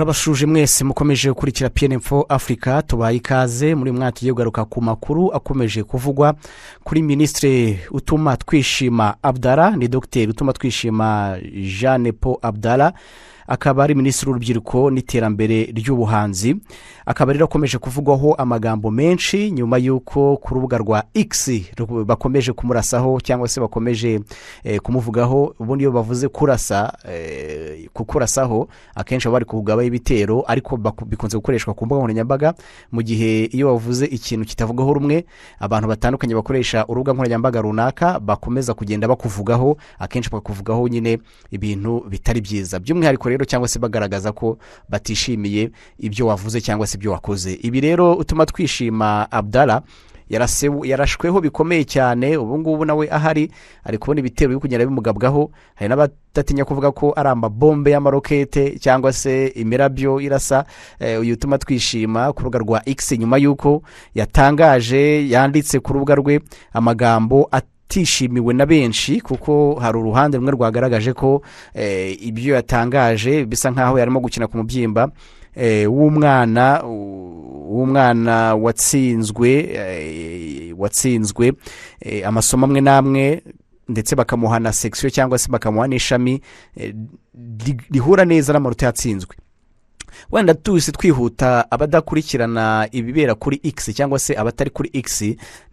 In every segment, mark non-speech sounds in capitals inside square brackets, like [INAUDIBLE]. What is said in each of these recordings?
turabashuje mwese mukomeje gukurikira pnfo afurika tubaye ikaze muri mwaka ugiye kugaruka ku makuru akomeje kuvugwa kuri minisitiri utuma twishima abdara ni dogiteri utuma twishima jeanne paul abdara akaba ari minisitiri w'urubyiruko n'iterambere ry'ubuhanzi akaba rero akomeje kuvugwaho amagambo menshi nyuma y'uko ku rubuga rwa x bakomeje kumurasaho cyangwa se bakomeje eh, kumuvugaho ubundi iyo bavuze kurasa eh, kukurasaho akenshi baba bari kugabaho ibitero ariko bikunze gukoreshwa ku mbuga nkoranyambaga mu gihe iyo wavuze ikintu kitavugaho rumwe abantu batandukanye bakoresha urubuga nkoranyambaga runaka bakomeza kugenda bakuvugaho akenshi bakuvugaho nyine ibintu bitari byiza by'umwihariko rero cyangwa se bagaragaza ko batishimiye ibyo wavuze cyangwa se ibyo wakoze ibi rero utuma twishima abdara yarashweho bikomeye cyane ubu ngubu nawe ahari ari kubona ibitero biri kugenda bimugabwaho hari n'abadatinya kuvuga ko ari amabombe y'amarokete cyangwa se imirabyo irasa eh, uyu utuma twishima ku rubuga rwa x nyuma y'uko yatangaje yanditse ku rubuga rwe amagambo atishimiwe na benshi kuko hari uruhande rumwe rwagaragaje ko eh, ibyo yatangaje bisa nk'aho yarimo gukina ku mubyimba Eh, w'umwana w'umwana watsinzwe eh, watsinzwe eh, amasomo amwe n'amwe ndetse bakamuhana na sekisiyo cyangwa se bakamuha n'ishami rihura neza n'amanota yatsinzwe wenda tuzi twihuta abadakurikirana ibibera kuri x cyangwa se abatari kuri x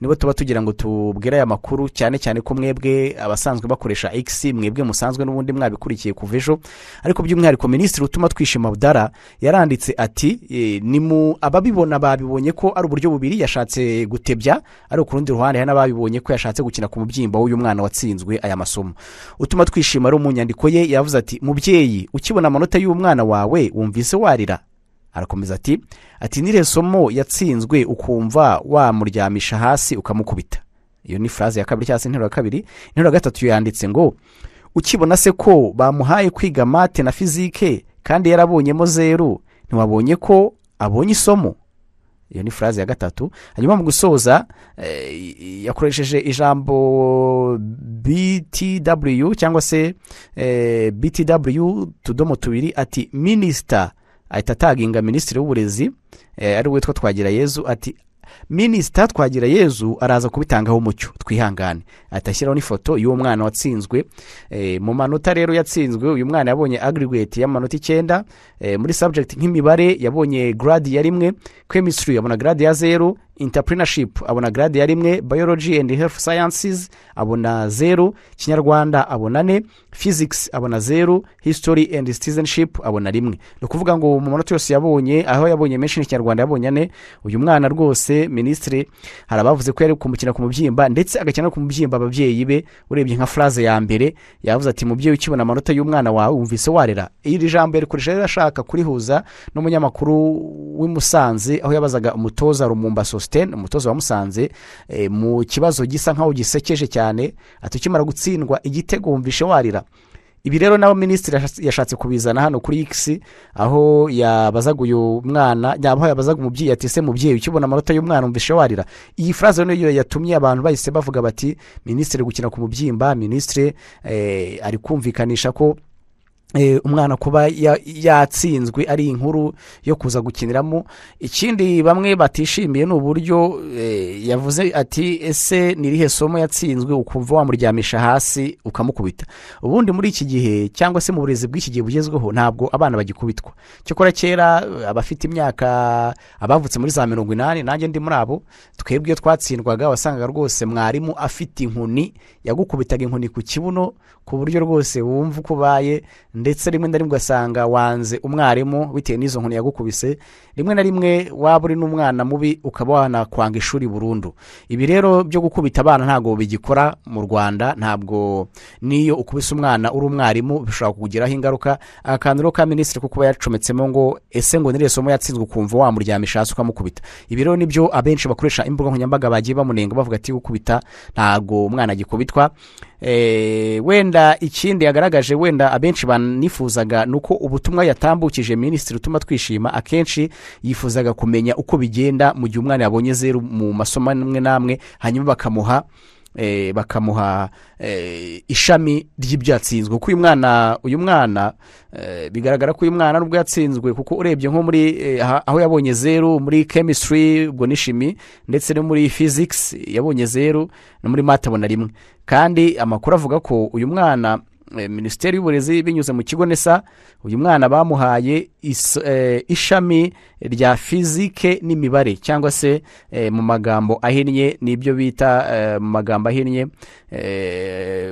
nibo tuba tugira ngo tubwire aya makuru cyane cyane ko mwebwe abasanzwe bakoresha x mwebwe musanzwe n'ubundi mwabikurikiye kuva ejo ariko by'umwihariko minisitiri utuma twishima budara yaranditse ati e, ni mu ababibona babibonye ko ari uburyo bubiri yashatse gutebya ari ku rundi ruhande hari babibonye ko yashatse gukina ku mubyimba w'uyu mwana watsinzwe aya masomo utuma twishima ari mu nyandiko ye yavuze ati mubyeyi ukibona amanota y'umwana wawe wumvise wa ararwarira arakomeza ati ati nire somo yatsinzwe ukumva wamuryamisha hasi ukamukubita iyo ni furaze ya kabiri cyangwa se interuro ya kabiri interuro ya gatatu yanditse ngo ukibona se ko bamuhaye kwiga mate na fizike kandi yarabonyemo zeru ntiwabonye ko abonye isomo iyo ni furaze ya gatatu hanyuma mu gusoza eh, yakoresheje ijambo btw cyangwa se eh, btw tudomo tubiri ati minisita ahita ataginga minisitiri w'uburezi eh, ari witwa twagira yezu ati minisita twagira yezu araza kubitangaho umucyo twihangane atashyiraho ashyiraho n'ifoto y'uwo mwana watsinzwe eh, mu manota rero yatsinzwe uyu mwana yabonye agirigweti y'amanota icyenda eh, muri sabujegiti nk'imibare yabonye garadi ya rimwe kemisitiri yabona garadi ya zeru intapureinashipu abona garade ya rimwe bayoloji endi herifu sayansizi abona zeru kinyarwanda abona ane fizikisi abona zeru hisitori endi sitizenshipu abona rimwe ni ukuvuga ngo mu manota yose yabonye aho yabonye menshi n'ikinyarwanda yabonye ane uyu mwana rwose minisitiri hari abavuze ko yari kumukina ku mubyimba ndetse agakina ku mubyimba ababyeyi be urebye nka furaze ya mbere yavuze ati mubyeyi ukibona amanota y'umwana wawe wumvise warera iri jambo yarikoresha yari ashaka kurihuza n'umunyamakuru w'i musanze aho yabazaga umutoza rumumba sosiyete faustin umutoza wa eh, mu kibazo gisa nkaho gisekeje cyane atukimara gutsindwa igitego wumvishe warira ibi rero nabo minisitiri yashatse kubizana hano kuri x aho yabazaga uyu mwana aho yabazaga umubyeyi ati ese mubyeyi ukibona amanota y'umwana umvishe warira iyi furaze niyo yatumye abantu bahise bavuga bati minisitiri gukina ku mubyimba minisitiri eh, ari kumvikanisha ko Eh, umwana kuba yatsinzwe ari inkuru yo kuza gukiniramo ikindi bamwe batishimiye ni uburyo eh, yavuze ati ese nirihe somo yatsinzwe ukumva wamuryamisha hasi ukamukubita ubundi muri iki gihe cyangwa se mu burezi bw'iki gihe bugezweho ntabwo abana bagikubitwa cyokora kera abafite imyaka abavutse muri za mirongo inani nanjye ndi muri abo twebwe iyo twatsindwaga wasangaga rwose mwarimu afite inkoni yagukubitaga inkoni ku kibuno ku buryo rwose wumva uko ubaye ndetse rimwe na rimwe ugasanga wanze umwarimu bitewe n'izo nkoni yagukubise rimwe na rimwe waba uri n'umwana mubi ukaba wanakwanga ishuri burundu ibi rero byo gukubita abana ntabwo bigikora mu rwanda ntabwo n'iyo ukubise umwana uri umwarimu bishobora kukugiraho ingaruka akantu ka minisitiri kuko kuba yacometsemo ngo ese ngo n'iri somo yatsinzwe ukumva wamuryamisha hasi ukamukubita ibi rero nibyo abenshi bakoresha imbuga nkoranyambaga bagiye bamunenga bavuga ati gukubita ntabwo umwana agikubitwa eh, wenda ikindi yagaragaje wenda abenshi bana nifuzaga ni uko ubutumwa yatambukije minisitiri utuma twishima akenshi yifuzaga kumenya uko bigenda mu gihe umwana yabonye zeru mu masomo amwe n'amwe hanyuma bakamuha eh, bakamuha eh, ishami ry'ibyatsinzwe kuko uyu mwana uyu mwana eh, bigaragara ko uyu mwana nubwo yatsinzwe kuko urebye nko muri aho yabonye zeru muri chemistry ubwo n'ishimi ndetse no muri physics yabonye zeru no muri mata abona rimwe kandi amakuru avuga ko uyu mwana Eh, minisiteri y'uburezi binyuze mu kigo nesa uyu mwana bamuhaye eh, ishami rya fizike n'imibare cyangwa se eh, mu magambo ahinnye n'ibyo bita mu magambo ahinnye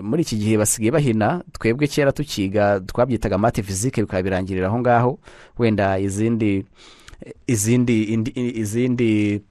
muri iki gihe basigaye bahina twebwe kera tukiga twabyitaga mate fizike bikaba birangirira aho ngaho wenda izindi izindi izindi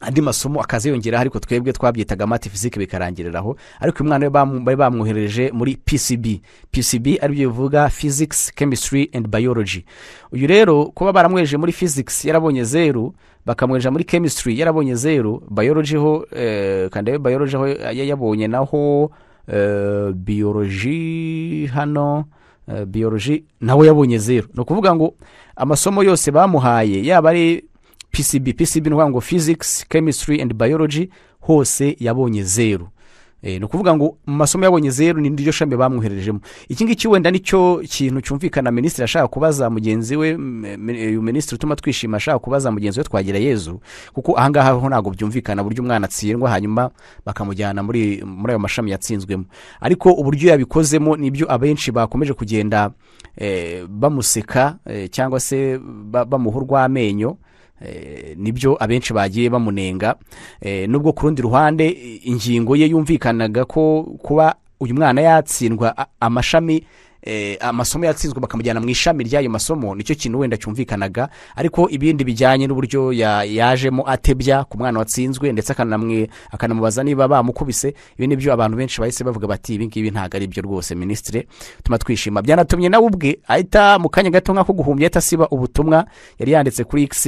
andi masomo akaza ariko twebwe twabyitaga amati fizike bikarangirira aho ariko uyu mwana bari bamwohereje muri pcb pcb aribyo bivuga physics chemistry and biology uyu rero kuba baramweje muri physics yarabonye zeru bakamweja muri chemistry yarabonye zeru biology ho eh, kandi biology ho yabonye naho eh, biology hano eh, biology nawe yabonye zeru ni no ukuvuga ngo amasomo yose bamuhaye yaba ari pcb pcb ni ngo physics chemistry and biology hose yabonye zeru eh, ni ukuvuga ngo mu masomo yabonye zeru ni ryo shami bamwoherejemo iki ngiki wenda nicyo kintu cyumvikana minisitiri ashaka kubaza mugenzi we mm, eh, uyu minisitiri utuma twishima ashaka kubaza mugenzi we twagira yezu kuko ahangaha ho ntabwo byumvikana uburyo umwana atsindwa hanyuma bakamujyana muri muri ayo mashami yatsinzwemo ariko uburyo yabikozemo nibyo abenshi bakomeje kugenda eh, bamuseka cyangwa se bamuha urw'amenyo Eh, nibyo abenshi bagiye bamunenga eh, nubwo ku rundi ruhande ingingo ye yumvikanaga ko kuba uyu mwana yatsindwa amashami Eh, amasomo yatsinzwe bakamujyana mu ishami ry'ayo masomo nicyo kintu wenda cyumvikanaga ariko ibindi bijyanye n'uburyo yajemo atebya ku mwana watsinzwe ndetse akanamubaza niba bamukubise ibi ni byo abantu benshi bahise bavuga bati ibi ngibi ntabwo ari byo rwose minisitire tuma twishima byanatumye nawe ubwe ahita mu kanya gato nk'ako guhumbya ahita ubutumwa yari yanditse kuri x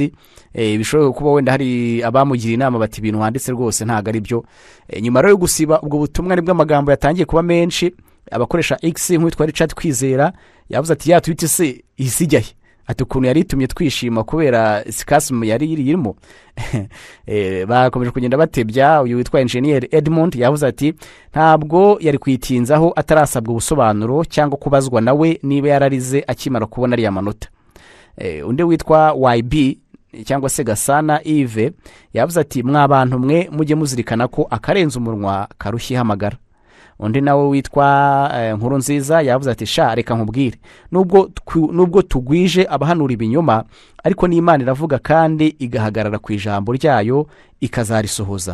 eh, bishobora kuba wenda hari abamugira inama bati ibintu wanditse rwose ntabwo ari byo eh, nyuma rero yo gusiba ubwo butumwa nibwo amagambo yatangiye kuba menshi abakoresha x nk'uwitwa Richard kwizera yavuze ati ya twite isi isigaye ati ukuntu yari itumye twishima kubera sikasimu yari irimo [LAUGHS] eh, bakomeje kugenda batebya uyu witwa engineer edmund yavuze ati ntabwo yari kuyitinzaho atarasabwa ubusobanuro cyangwa kubazwa nawe niba yararize akimara kubona ariya manota eh, undi witwa Yb cyangwa se gasana ive yavuze ati mwa bantu mwe mujye muzirikana ko akarenza umunwa karushya ihamagara undi nawe witwa eh, nkuru nziza yavuze ati sha reka nkubwire nubwo tugwije abahanura ibinyoma ariko n'imana iravuga kandi igahagarara ku ijambo ryayo ikazarisohoza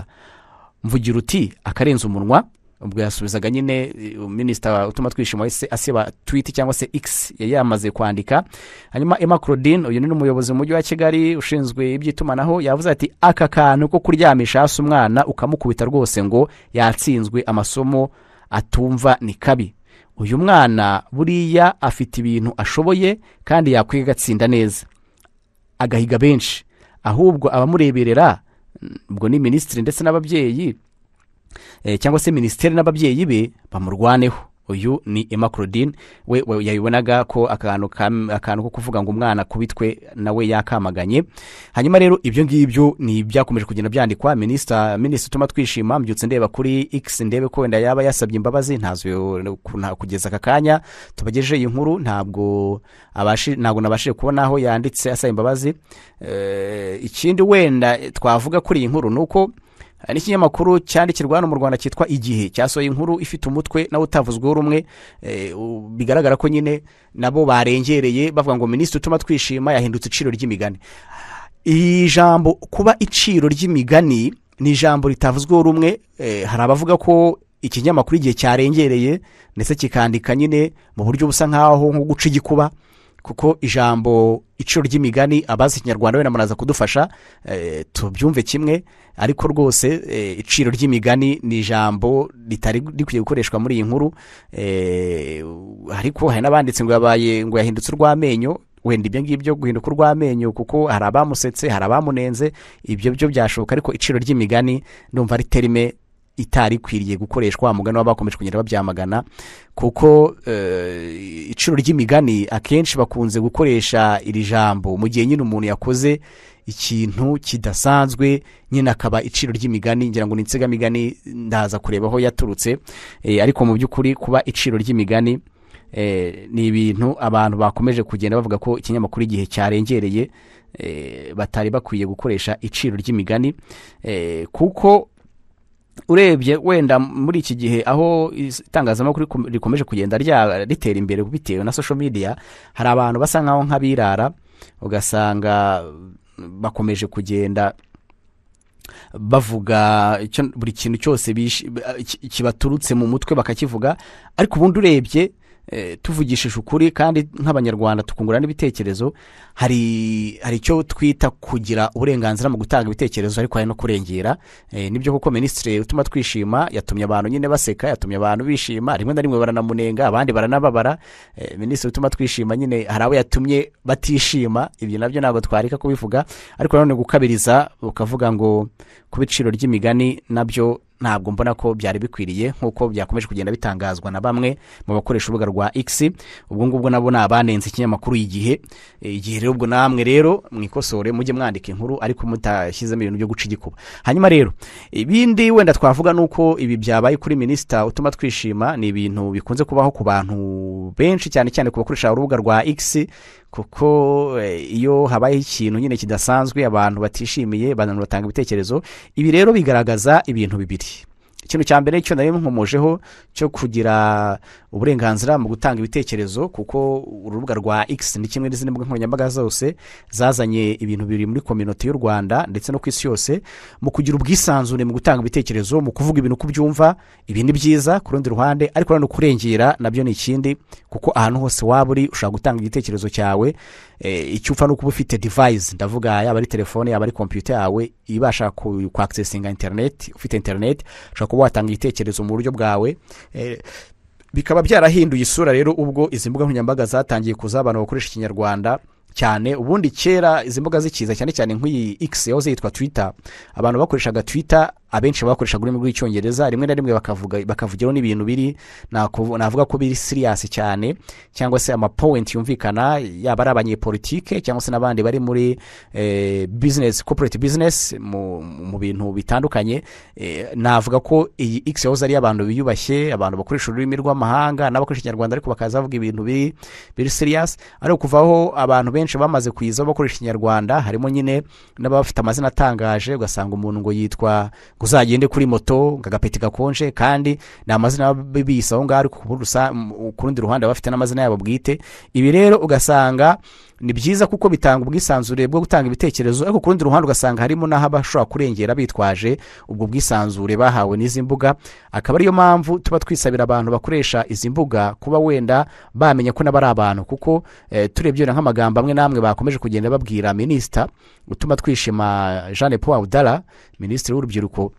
mvugira uti akarenza umunwa ubwo yasubizaga nyine eh, minisita utuma twishima asiba twiti cyangwa se x yari yamaze kwandika hanyuma emma claudine uyu ni umuyobozi mu mujyi wa kigali ushinzwe iby'itumanaho yavuze ati aka kantu ko kuryamisha hasi umwana ukamukubita rwose ngo yatsinzwe amasomo atumva ni kabi uyu mwana buriya afite ibintu ashoboye kandi yakwiye agatsinda neza agahiga benshi ahubwo abamureberera ubwo ni minisitiri ndetse n'ababyeyi Eh, cyangwa se minisiteri n'ababyeyi be bamurwaneho uyu ni emma claudine we yabibonaga ko akantu ko kuvuga ngo umwana kubitwe nawe yakamaganye hanyuma rero ibyo ngibyo ni ibyakomeje kugenda byandikwa minisita minisita utuma twishima mbyutse ndeba kuri x ndebe ko wenda yaba yasabye imbabazi ntazo kugeza aka kanya tubagejeje iyi nkuru ntabwo ntabwo nabashije kubona aho yanditse asaba imbabazi eh, ikindi wenda twavuga kuri iyi nkuru ni uko n'ikinyamakuru cyandikirwa hano mu rwanda cyitwa igihe cyasohoye inkuru ifite umutwe nawe utavuzweho rumwe eh, bigaragara ko nyine nabo barengereye bavuga ngo minisitiri utuma twishima yahindutse iciro ry'imigani iri jambo kuba iciro ry'imigani ni ijambo ritavuzweho rumwe eh, hari abavuga ko ikinyamakuru igihe cyarengereye ndetse kikandika nyine mu buryo busa nkaho nko guca igikuba kuko ijambo iciro ry'imigani abazi ikinyarwanda wenda muraza kudufasha eh, tubyumve kimwe ariko rwose eh, iciro ry'imigani ni ijambo ritari rikwiye gukoreshwa muri iyi nkuru eh, ariko hari n'abanditse ngo yabaye ngo yahindutse urw'amenyo wenda ibyo ngibyo guhinduka urw'amenyo kuko hari abamusetse hari abamunenze ibyo byo byashoboka ariko iciro ry'imigani numva ari terime itari ikwiriye gukoreshwa umugani waba bakomeje kugenda babyamagana kuko eh, iciro ry'imigani akenshi bakunze gukoresha iri jambo mu gihe nyine umuntu yakoze ikintu kidasanzwe nyine akaba iciro ry'imigani ngira ngo ni insigamigani ndaza kureba aho yaturutse eh, ariko mu by'ukuri kuba iciro ry'imigani eh, ni ibintu abantu bakomeje kugenda bavuga ko ikinyamakuru igihe cyarengereye batari bakwiye gukoresha iciro ry'imigani kuko urebye wenda muri iki gihe aho itangazamakuru rikomeje kugenda ritera imbere bitewe na social media hari abantu basa nkaho nk'abirara ugasanga bakomeje kugenda bavuga buri kintu cyose kibaturutse mu mutwe bakakivuga ariko ubundi urebye Eh, tuvugishije ukuri kandi nk'abanyarwanda tukungurana n'ibitekerezo hari hari icyo twita kugira uburenganzira mu gutanga ibitekerezo ariko hari no kurengera eh, nibyo kuko minisitiri utuma twishima yatumye abantu nyine baseka yatumye abantu bishima rimwe na rimwe baranamunenga abandi baranababara eh, minisitiri utuma twishima nyine hari abo yatumye batishima ibyo nabyo ntabwo twareka kubivuga ariko nanone gukabiriza ukavuga ngo ku biciro ry'imigani nabyo ntabwo mbona ko byari bikwiriye nk'uko byakomeje kugenda bitangazwa na bamwe mu bakoresha urubuga rwa x ubwo ngubwo nabo ni abanenze ikinyamakuru igihe igihe rero ubwo namwe rero mwikosore mujye mwandika inkuru ariko mutashyizemo ibintu byo guca igikuba hanyuma rero ibindi wenda twavuga ni uko ibi byabaye kuri minisita utuma twishima ni ibintu bikunze kubaho ku bantu benshi cyane cyane ku bakoresha urubuga rwa x kuko eh, iyo habaye ikintu nyine kidasanzwe abantu batishimiye abantu batanga ibitekerezo ibi rero bigaragaza ibintu bibiri ikintu cya mbere cyo nari cyo kugira uburenganzira mu gutanga ibitekerezo kuko urubuga rwa x ni kimwe n'izindi mbuga nkoranyambaga zose zazanye ibintu biri muri kominote y'u rwanda ndetse no ku isi yose mu kugira ubwisanzure mu gutanga ibitekerezo mu kuvuga ibintu uko byumva ibi byiza ku rundi ruhande ariko no kurengera nabyo ni ikindi kuko ahantu hose waba uri ushobora gutanga igitekerezo cyawe eh, icyo upfa ni ukuba ufite device ndavuga yaba ari telefone yaba ari kompiyuta yawe ibasha kwaksesinga interineti ufite interineti ushobora kuba watanga igitekerezo mu buryo bwawe eh, bikaba byarahinduye isura rero ubwo izi mbuga nkoranyambaga zatangiye kuza abantu bakoresha ikinyarwanda cyane ubundi kera izi mbuga zikiza cyane cyane nk'iyi x yaho yitwa twita abantu bakoreshaga twita abenshi bakoreshaga ururimi rw'icyongereza rimwe na rimwe bakavugiraho n'ibintu biri navuga ko biri siriyasi cyane cyangwa se amapowenti yumvikana yaba ari abanyepolitike cyangwa se n'abandi bari muri eh, bizinesi kopereti bizinesi mu bintu bitandukanye eh, navuga ko iyi ikisi yahoze ari abantu biyubashye abantu bakoresha ururimi rw'amahanga n'abakoresha ikinyarwanda ariko bakaza bavuga ibintu biri siriyasi ariko kuvaho abantu benshi bamaze kuyiza bakoresha ikinyarwanda harimo nyine n'abafite amazina atangaje ugasanga umuntu ngo yitwa uzagende kuri moto agapeti gakonje kandi ni amazina biyise aho ngaho ariko ku rundi ruhande baba bafite n'amazina yabo bwite ibi rero ugasanga ni byiza kuko bitanga ubwisanzure bwo gutanga ibitekerezo ariko ku rundi ruhande ugasanga harimo n'aho abashobora kurengera bitwaje ubwo bwisanzure bahawe n'izi mbuga akaba ariyo mpamvu tuba twisabira abantu bakoresha izi mbuga kuba wenda bamenya ko nabo abantu kuko eh, turebye nk'amagambo amwe n'amwe bakomeje kugenda babwira minisita utuma twishima jeanne paul dara minisitiri w'urubyiruko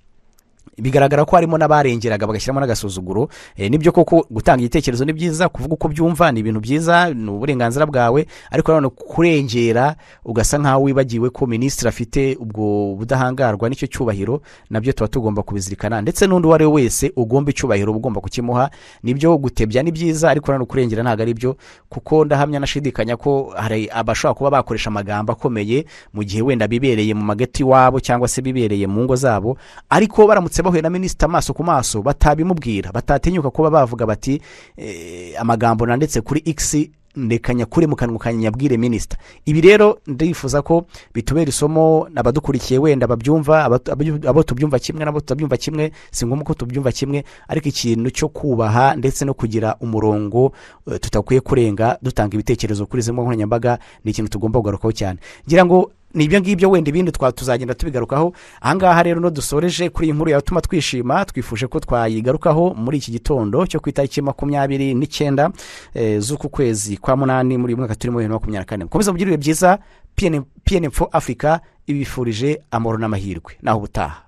bigaragara ko harimo n'abarengeraga bagashyiramo n'agasuzuguro eh, nibyo koko gutanga igitekerezo ni byiza kuvuga uko byumva ni ibintu byiza ni uburenganzira bwawe ariko nanone kurengera ugasa nkaho wibagiwe ko minisitiri afite ubwo budahangarwa nicyo cyubahiro nabyo tuba tugomba kubizirikana ndetse n'undi uwo ari we wese ugomba icyubahiro uba ugomba kukimuha nibyo gutebya ni byiza ariko nanone kurengera ntabwo ari byo kuko ndahamya nashidikanya ko hari abashobora kuba bakoresha amagambo akomeye mu gihe wenda bibereye mu magati iwabo cyangwa se bibereye mu ngo zabo ariko baramutse bahuye na minisita amaso ku maso batabimubwira batatinyuka kuba bavuga bati eh, amagambo nanditse kuri X ndeka nyakure mu kanwa nyabwire minisita ibi rero ndifuza ko bitubera isomo abadukurikiye wenda babyumva abo tubyumva kimwe n'abo tutabyumva kimwe si ngombwa ko tubyumva kimwe ariko ikintu cyo kubaha ndetse no kugira umurongo eh, tutakwiye kurenga dutanga ibitekerezo kuri izi nkoranyambaga ni ikintu tugomba kugarukaho cyane ngira ngo ni ibyo ngibyo wenda ibindi tuzagenda tubigarukaho ahangaha rero no dusoreje kuri iyi nkuru yawe twishima twifuje ko twayigarukaho muri iki gitondo cyo ku itariki makumyabiri n'icyenda eh, z'uku kwezi kwa munani muri uyu mwaka turimo bibiri na makumyabiri na kane mukomeze mugire ibihe byiza piyeni pfo afurika ibifurije amahoro n'amahirwe naho ubutaha